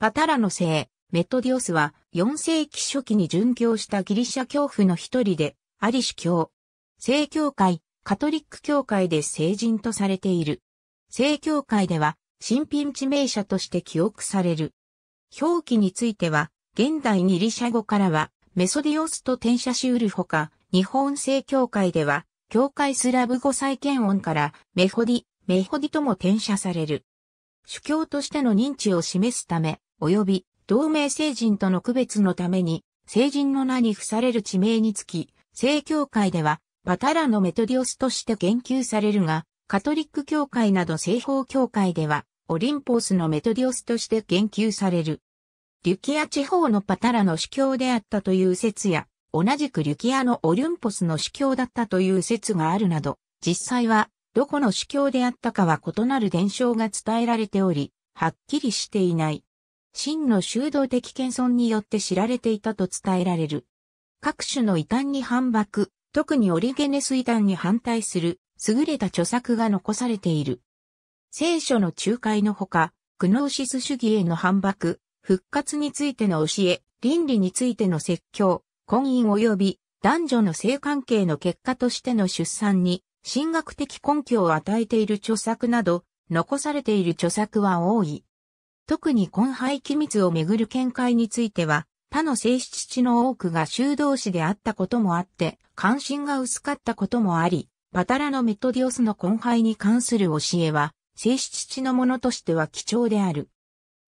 パタラの聖、メトディオスは4世紀初期に殉教したギリシャ教父の一人で、アリシ教。聖教会、カトリック教会で聖人とされている。聖教会では、新品地名者として記憶される。表記については、現代ギリシャ語からは、メソディオスと転写しうるほか、日本聖教会では、教会スラブ語再建音からメホディ、メホディとも転写される。主教としての認知を示すため、及び同盟成人との区別のために、成人の名に付される地名につき、正教会では、パタラのメトディオスとして言及されるが、カトリック教会など西方教会では、オリンポースのメトディオスとして言及される。リュキア地方のパタラの主教であったという説や、同じくリュキアのオリンポスの主教だったという説があるなど、実際は、どこの主教であったかは異なる伝承が伝えられており、はっきりしていない。真の修道的謙遜によって知られていたと伝えられる。各種の異端に反駁、特にオリゲネス異端に反対する、優れた著作が残されている。聖書の仲介のほか、グノーシス主義への反駁、復活についての教え、倫理についての説教、婚姻及び男女の性関係の結果としての出産に、神学的根拠を与えている著作など、残されている著作は多い。特に根廃機密をめぐる見解については、他の性質地の多くが修道士であったこともあって、関心が薄かったこともあり、パタラのメトディオスの根廃に関する教えは、性質地のものとしては貴重である。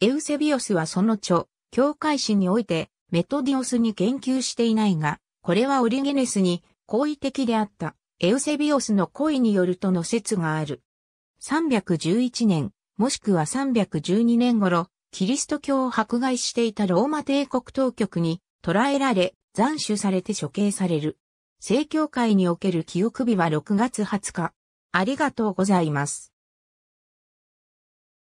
エウセビオスはその著、教会史において、メトディオスに言及していないが、これはオリゲネスに好意的であった、エウセビオスの恋によるとの説がある。311年、もしくは312年頃、キリスト教を迫害していたローマ帝国当局に捕らえられ、斬首されて処刑される。正教会における記憶日は6月20日。ありがとうございます。